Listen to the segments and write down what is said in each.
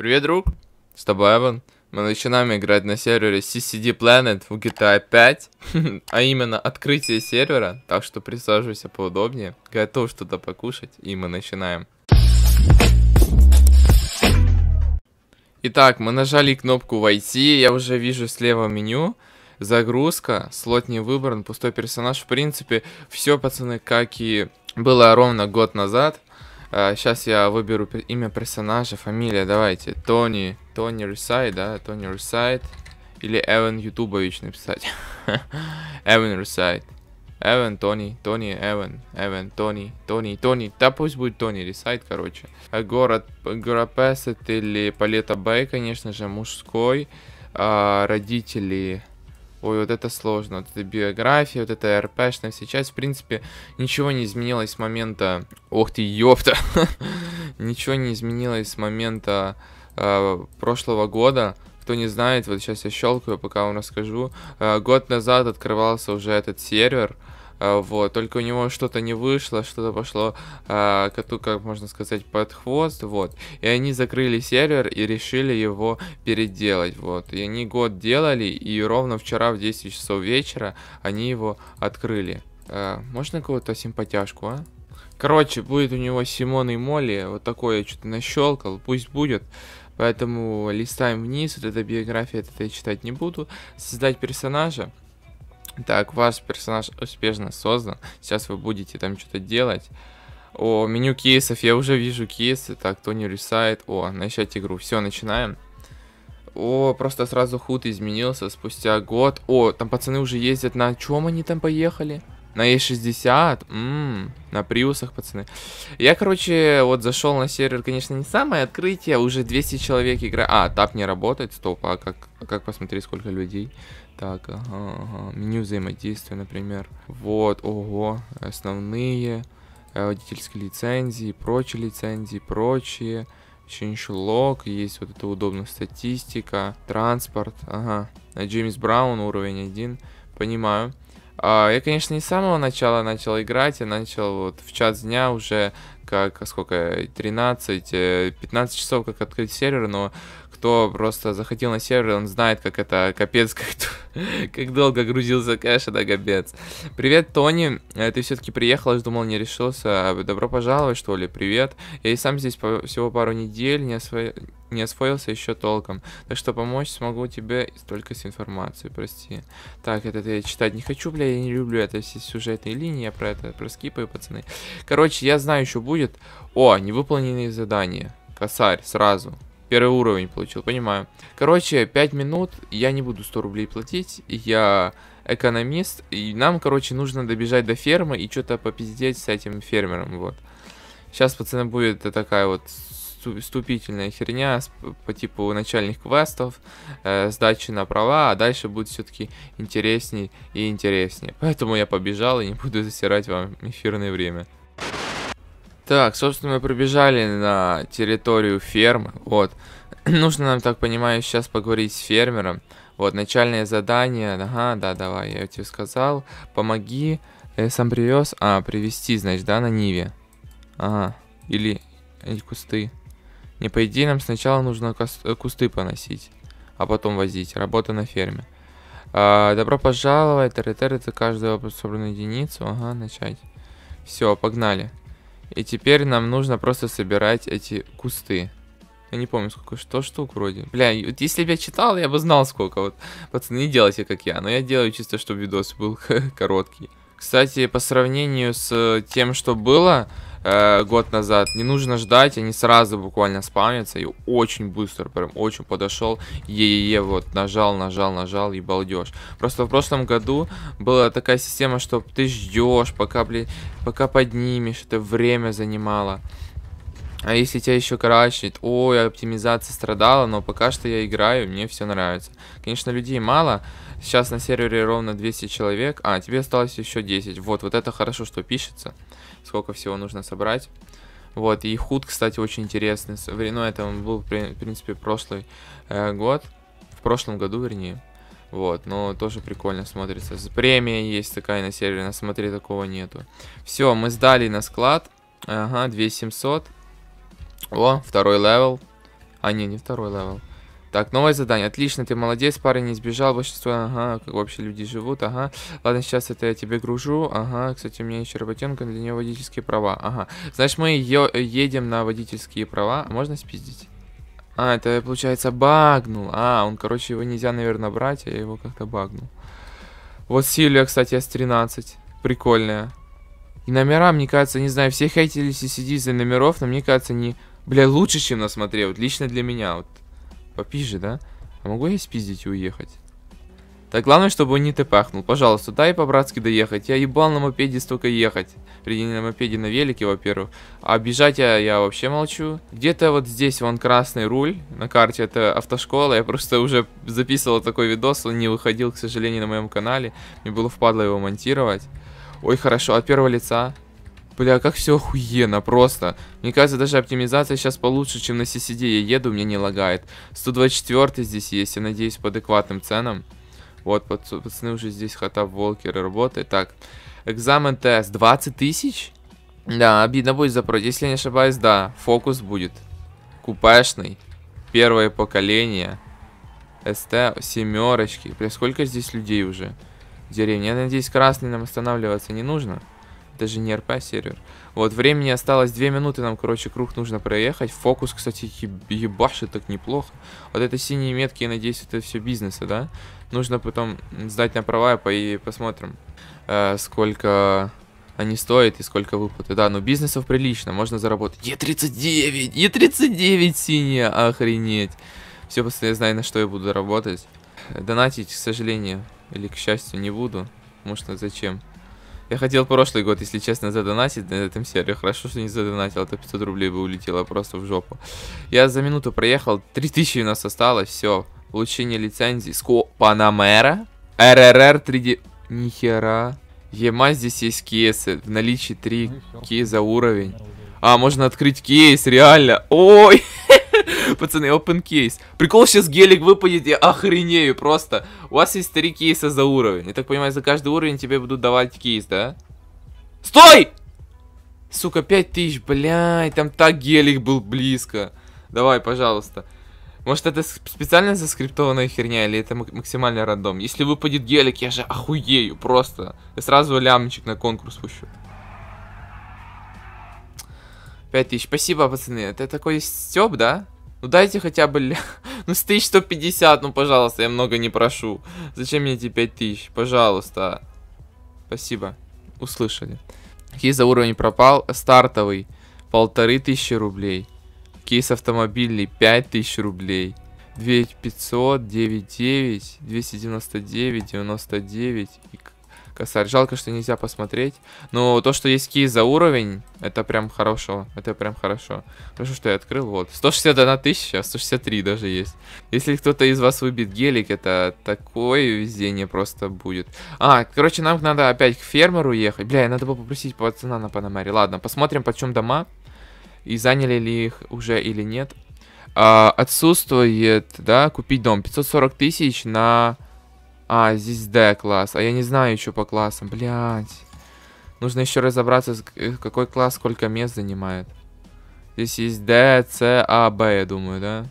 Привет, друг. С тобой Эван. Мы начинаем играть на сервере CCD Planet в GTA 5, а именно открытие сервера, так что присаживайся поудобнее, готов что-то покушать, и мы начинаем. Итак, мы нажали кнопку «Войти», я уже вижу слева меню, загрузка, слот не выбран, пустой персонаж, в принципе, все, пацаны, как и было ровно год назад – а, сейчас я выберу имя персонажа, фамилия, давайте. Тони, Тони Ресайд, да, Тони Ресайд. Или Эван Ютубович написать. Эван Ресайд. Эван, Тони, Тони, Эван, Эван, Тони, Тони, Тони. Да пусть будет Тони Ресайд, короче. А город Грапесет или Палета Бэй, конечно же, мужской. А, родители Ой, вот это сложно. Вот это биография, вот это РПшная. Сейчас, в принципе, ничего не изменилось с момента... Ох ты, ёпта! Ничего не изменилось с момента э, прошлого года. Кто не знает, вот сейчас я щелкаю, пока вам расскажу. Э, год назад открывался уже этот сервер. А, вот, только у него что-то не вышло, что-то пошло э, коту, как можно сказать, под хвост, вот, и они закрыли сервер и решили его переделать, вот, и они год делали, и ровно вчера в 10 часов вечера они его открыли. Э, можно кого-то симпатяшку, а? Короче, будет у него Симон и Молли, вот такое я что-то нащелкал, пусть будет. Поэтому листаем вниз, вот эта биография, это я читать не буду. Создать персонажа. Так, ваш персонаж успешно создан. Сейчас вы будете там что-то делать. О, меню кейсов. Я уже вижу кейсы. Так, кто не рисает. О, начать игру. Все, начинаем. О, просто сразу худ изменился спустя год. О, там пацаны уже ездят. На чем они там поехали? На E60? Ммм, на приусах, пацаны. Я, короче, вот зашел на сервер, конечно, не самое открытие, уже 200 человек играют. А, тап не работает, стоп, а как, как посмотри, сколько людей? Так, ага, ага. Меню взаимодействия, например. Вот, ого, основные, э, водительские лицензии, прочие лицензии, прочие. Change log, есть вот это удобно, статистика, транспорт, ага. Джеймс Браун, уровень 1, понимаю. А, я, конечно, не с самого начала начал играть, я начал вот в час дня уже как сколько, 13-15 э, часов, как открыть сервер, но кто просто заходил на сервер, он знает, как это капец, как, как долго грузился кэш, это капец. Привет, Тони, э, ты все-таки приехал, я думал, не решился. А, добро пожаловать, что ли, привет. Я и сам здесь всего пару недель, не освоил не освоился еще толком. Так что помочь смогу тебе только с информацией, прости. Так, это, я читать не хочу, бля, я не люблю это все сюжетные линии, я про это проскипаю, пацаны. Короче, я знаю, еще будет будет. О, невыполненные задания. Косарь, сразу. Первый уровень получил, понимаю. Короче, 5 минут, я не буду 100 рублей платить, я экономист, и нам, короче, нужно добежать до фермы и что-то попиздеть с этим фермером, вот. Сейчас, пацаны, будет такая вот вступительная херня по типу начальных квестов, э, сдачи на права, а дальше будет все-таки интересней и интереснее. Поэтому я побежал и не буду засирать вам эфирное время. Так, собственно, мы пробежали на территорию фермы. Вот. Нужно нам, так понимаю, сейчас поговорить с фермером. Вот, начальное задание. Ага, да, давай, я тебе сказал. Помоги. Я э, сам привез. А, привезти, значит, да, на Ниве. Ага. Или эти кусты. Не, по идее, нам сначала нужно э, кусты поносить, а потом возить. Работа на ферме. А, добро пожаловать. ТРТР это каждого собранную единицу. Ага, начать. Все, погнали. И теперь нам нужно просто собирать эти кусты. Я не помню, сколько, что штук вроде. Бля, вот если бы я читал, я бы знал сколько. Вот, пацаны, не делайте, как я. Но я делаю чисто, чтобы видос был короткий. Кстати, по сравнению с тем, что было, Э, год назад. Не нужно ждать, они сразу буквально спамятся. И очень быстро, прям очень подошел. Е-е-е, вот, нажал, нажал, нажал и балдеж. Просто в прошлом году была такая система, что ты ждешь, пока, блин, пока поднимешь. Это время занимало. А если тебя еще кращит? Ой, оптимизация страдала, но пока что я играю, мне все нравится. Конечно, людей мало. Сейчас на сервере ровно 200 человек. А, тебе осталось еще 10. Вот, вот это хорошо, что пишется. Сколько всего нужно собрать. Вот, и худ, кстати, очень интересный. Ну, это был, в принципе, прошлый э, год. В прошлом году, вернее. Вот, но тоже прикольно смотрится. Премия есть такая на сервере, на смотри, такого нету. Все, мы сдали на склад. Ага, 2700. О, второй левел. А, не, не второй левел. Так, новое задание. Отлично, ты молодец, парень не сбежал. Большинство, ага, как вообще люди живут, ага. Ладно, сейчас это я тебе гружу. Ага, кстати, у меня еще работенка, для нее водительские права. Ага. Значит, мы едем на водительские права. А можно спиздить? А, это, получается, багнул. А, он, короче, его нельзя, наверное, брать, я его как-то багнул. Вот Силия, кстати, С-13. Прикольная. И номера, мне кажется, не знаю, все хотели и сидеть за номеров, но мне кажется, не... Они Бля, лучше, чем на смотре. Вот лично для меня. Вот попиже, да? А могу я спиздить и уехать? Так, главное, чтобы он не тпхнул. Пожалуйста, дай по-братски доехать. Я ебал на мопеде столько ехать. Приди на мопеде на велике, во-первых. А бежать я, я вообще молчу. Где-то вот здесь вон красный руль. На карте это автошкола. Я просто уже записывал такой видос. Он не выходил, к сожалению, на моем канале. Мне было впадло его монтировать. Ой, хорошо, от первого лица. Бля, как все охуенно просто. Мне кажется, даже оптимизация сейчас получше, чем на CCD. Я еду, меня не лагает. 124 здесь есть, я надеюсь, по адекватным ценам. Вот, пацаны уже здесь хата волкеры работает. Так, экзамен тест 20 тысяч? Да, обидно будет запротив. Если я не ошибаюсь, да, фокус будет. Купешный. Первое поколение. СТ, семерочки. Бля, сколько здесь людей уже? Деревня. Я надеюсь, красный нам останавливаться не нужно. Это же не РП, а сервер. Вот, времени осталось 2 минуты, нам, короче, круг нужно проехать. Фокус, кстати, ебашит так неплохо. Вот это синие метки, я надеюсь, это все бизнеса, да? Нужно потом сдать на права и посмотрим, э, сколько они стоят и сколько выплаты. Да, ну бизнесов прилично, можно заработать. Е39, Е39 синие. охренеть. Все, просто я знаю, на что я буду работать. Донатить, к сожалению, или к счастью, не буду. Может, а зачем? Я хотел прошлый год, если честно, задонатить на этом сервере. Хорошо, что не задонатил, а то 500 рублей бы улетело просто в жопу. Я за минуту проехал, 3000 у нас осталось, все. Получение лицензии. Ско Панамера. РРР 3D... Нихера. Ема здесь есть кейсы. В наличии 3 ну кейса уровень. А, можно открыть кейс, реально. Ой! Пацаны, open кейс. Прикол, сейчас гелик выпадет, я охренею просто. У вас есть три кейса за уровень. Я так понимаю, за каждый уровень тебе будут давать кейс, да? Стой! Сука, 5000, блядь, там так гелик был близко. Давай, пожалуйста. Может, это специально заскриптованная херня, или это максимально рандом? Если выпадет гелик, я же охуею просто. Я сразу лямочек на конкурс пущу. 5000, спасибо, пацаны. Это такой стёб, да? Ну дайте хотя бы... Ну с 1150, ну пожалуйста, я много не прошу. Зачем мне эти 5000? Пожалуйста. Спасибо. Услышали. Кейс за уровень пропал. Стартовый. Полторы тысячи рублей. Кейс автомобильный. Пять тысяч рублей. 2500, 99, 299, 99 и косарь. Жалко, что нельзя посмотреть. Но то, что есть ки за уровень, это прям хорошо. Это прям хорошо. Хорошо, что я открыл. Вот. 161 тысяча, 163 а даже есть. Если кто-то из вас выбит гелик, это такое везение просто будет. А, короче, нам надо опять к фермеру ехать. Бля, надо было попросить пацана на Панамаре. Ладно, посмотрим, почем дома. И заняли ли их уже или нет. А, отсутствует, да, купить дом. 540 тысяч на а, здесь D класс. А я не знаю еще по классам. Блять. Нужно еще разобраться, э, какой класс сколько мест занимает. Здесь есть D, C, A, а, B, я думаю, да?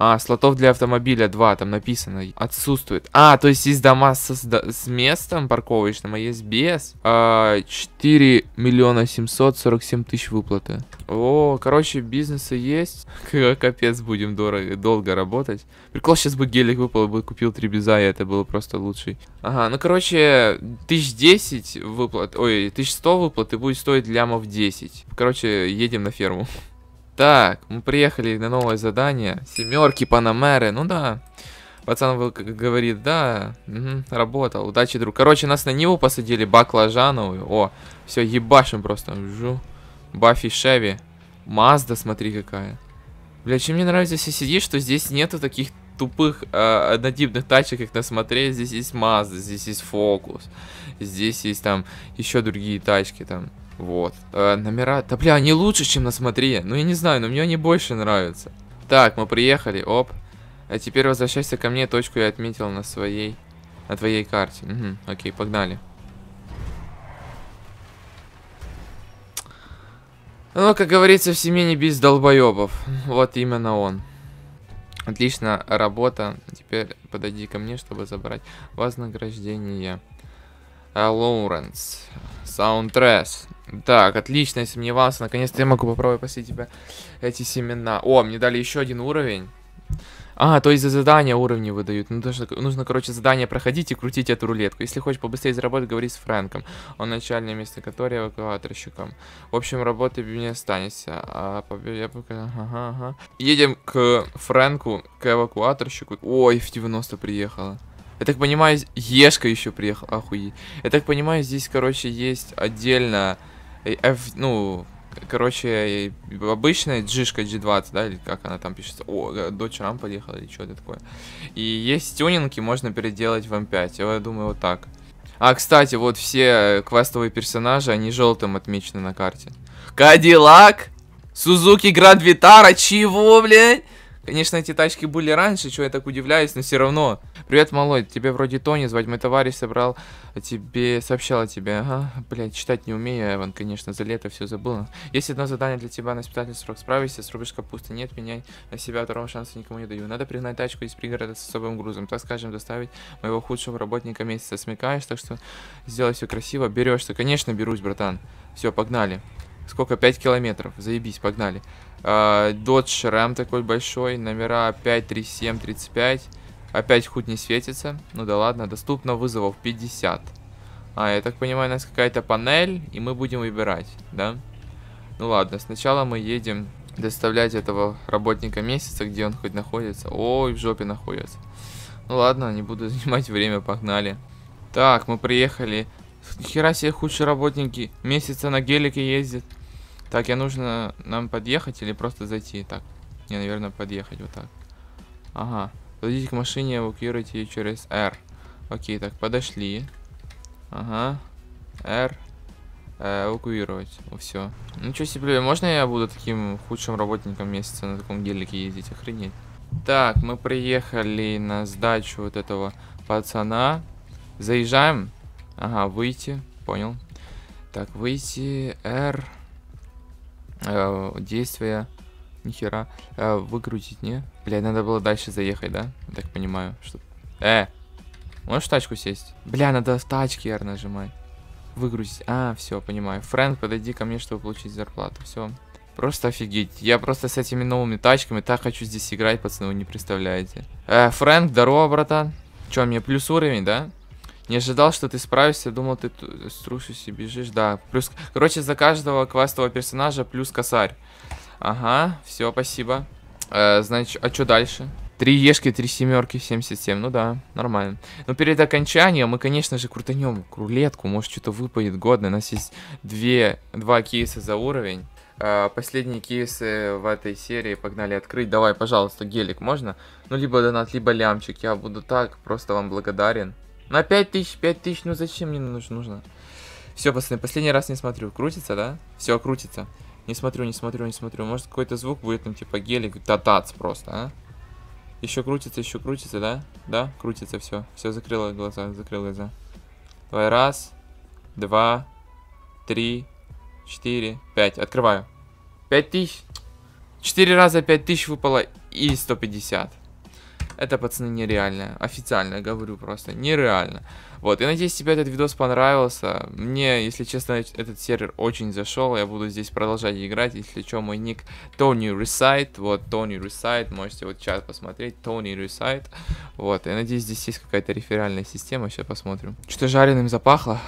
А, слотов для автомобиля 2, там написано. Отсутствует. А, то есть есть дома со, с местом парковочным, а есть без. А, 4 миллиона 747 тысяч выплаты. О, короче, бизнесы есть. Капец, будем дорого, долго работать. Прикол, сейчас бы гелик выпал, бы купил 3 беза, и это было просто лучший. Ага, ну, короче, 1010 выплат, ой, 1100 выплат и будет стоить лямов 10. Короче, едем на ферму. Так, мы приехали на новое задание. Семерки, Панамеры, ну да. Пацан говорит, да, угу, работа, удачи, друг. Короче, нас на него посадили, баклажановую. О, все, ебашим просто. Жу. Баффи Шеви. Мазда, смотри какая. Бля, чем мне нравится, если сидишь, что здесь нету таких тупых э, однотипных тачек, как на смотре. Здесь есть Мазда, здесь есть Фокус. Здесь есть там еще другие тачки там. Вот. Э, номера... Да, бля, они лучше, чем на смотри. Ну, я не знаю, но мне они больше нравятся. Так, мы приехали, оп. А теперь возвращайся ко мне, точку я отметил на своей... На твоей карте. Угу, окей, погнали. Ну, как говорится, в семье не без долбоебов. Вот именно он. Отлично, работа. Теперь подойди ко мне, чтобы забрать вознаграждение. А, Лоуренс. Саундтресс. Так, отлично, я сомневался. Наконец-то я могу попробовать после тебя эти семена. О, мне дали еще один уровень. А, то есть за задания уровни выдают. Ну, нужно, нужно, короче, задание проходить и крутить эту рулетку. Если хочешь побыстрее заработать, говори с Фрэнком. Он начальное место которое эвакуаторщиком. В общем, работы не останется. А, я пока... Ага, ага. Едем к Фрэнку, к эвакуаторщику. Ой, в 90 приехала. Я так понимаю, Ешка еще приехал, охуеть. Я так понимаю, здесь, короче, есть отдельно, F, э, ну, короче, э, обычная джишка G20, да, или как она там пишется, о, Dodge э, Ram подъехала, или что это такое. И есть тюнинги, можно переделать в М5, эм я думаю, вот так. А, кстати, вот все квестовые персонажи, они желтым отмечены на карте. Кадиллак? Сузуки Градвитара? Чего, блядь? Конечно, эти тачки были раньше, чего я так удивляюсь, но все равно. Привет, малой, тебе вроде Тони звать, мой товарищ собрал, а тебе сообщал о тебе. Ага, блядь, читать не умею, Эван, конечно, за лето все забыл. Есть одно задание для тебя на испытательный срок. Справишься, срубишь капусты, нет, меняй на себя, второго шанса никому не даю. Надо пригнать тачку из пригорода с особым грузом, так скажем, доставить моего худшего работника месяца. Смекаешь, так что сделай все красиво, берешься. Конечно, берусь, братан. Все, погнали. Сколько? 5 километров. Заебись, погнали. Додж а, Рэм такой большой. Номера 5, 37, 35. Опять хоть не светится. Ну да ладно. Доступно вызовов 50. А, я так понимаю, у нас какая-то панель, и мы будем выбирать, да? Ну ладно, сначала мы едем доставлять этого работника месяца, где он хоть находится. Ой, в жопе находится. Ну ладно, не буду занимать время, погнали. Так, мы приехали. Хера себе худшие работники. Месяца на гелике ездят. Так, я нужно нам подъехать или просто зайти? Так, не, наверное, подъехать вот так. Ага. Подойдите к машине, эвакуируйте ее через R. Окей, так, подошли. Ага. R. Э, эвакуировать. Все. Ничего себе, можно я буду таким худшим работником месяца на таком гелике ездить? Охренеть. Так, мы приехали на сдачу вот этого пацана. Заезжаем. Ага, выйти. Понял. Так, выйти. R э, действия. Нихера. Э, выгрузить, не? Бля, надо было дальше заехать, да? Я так понимаю, что... Э! Можешь в тачку сесть? Бля, надо в тачке R нажимать. Выгрузить. А, все, понимаю. Фрэнк, подойди ко мне, чтобы получить зарплату. Все. Просто офигеть. Я просто с этими новыми тачками так хочу здесь играть, пацаны, вы не представляете. Э, Фрэнк, здорово, братан. Че, мне плюс уровень, да? Не ожидал, что ты справишься, думал, ты струсишь и бежишь, да. Плюс, короче, за каждого квестового персонажа плюс косарь. Ага, все, спасибо. Э, значит, а что дальше? Три ешки, три семерки, 77. Ну да, нормально. Но перед окончанием мы, конечно же, крутанем рулетку. Может, что-то выпадет годное. У нас есть две, два кейса за уровень. Э, последние кейсы в этой серии погнали открыть. Давай, пожалуйста, гелик можно? Ну, либо донат, либо лямчик. Я буду так просто вам благодарен. На 5000, 5000, ну зачем мне нужно? Все, пацаны, последний раз не смотрю. Крутится, да? Все, крутится. Не смотрю, не смотрю, не смотрю. Может, какой-то звук будет, там, типа, гелик, татац просто, а? Еще крутится, еще крутится, да? Да, крутится все. Все, закрыла глаза, закрыла глаза. Давай, раз, два, три, четыре, пять. Открываю. Пять тысяч. Четыре раза пять тысяч выпало и 150. Это, пацаны, нереально. Официально говорю просто. Нереально. Вот, и надеюсь, тебе этот видос понравился. Мне, если честно, этот сервер очень зашел. Я буду здесь продолжать играть. Если что, мой ник Тони Ресайт. Вот, Тони Ресайт. Можете вот сейчас посмотреть. Тони Ресайт. Вот, я надеюсь, здесь есть какая-то реферальная система. Сейчас посмотрим. Что-то жареным запахло.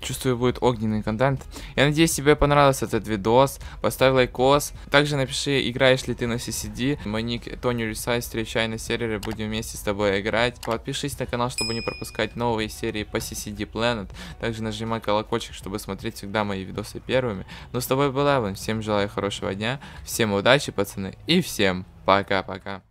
Чувствую, будет огненный контент. Я надеюсь, тебе понравился этот видос. Поставь лайкос. Также напиши, играешь ли ты на CCD. Мой ник Тони Ресайт. Встречай на сервере будем вместе с тобой играть. Подпишись на канал, чтобы не пропускать новые серии по CCD Planet. Также нажимай колокольчик, чтобы смотреть всегда мои видосы первыми. Ну, с тобой был Эван. Всем желаю хорошего дня, всем удачи, пацаны, и всем пока-пока.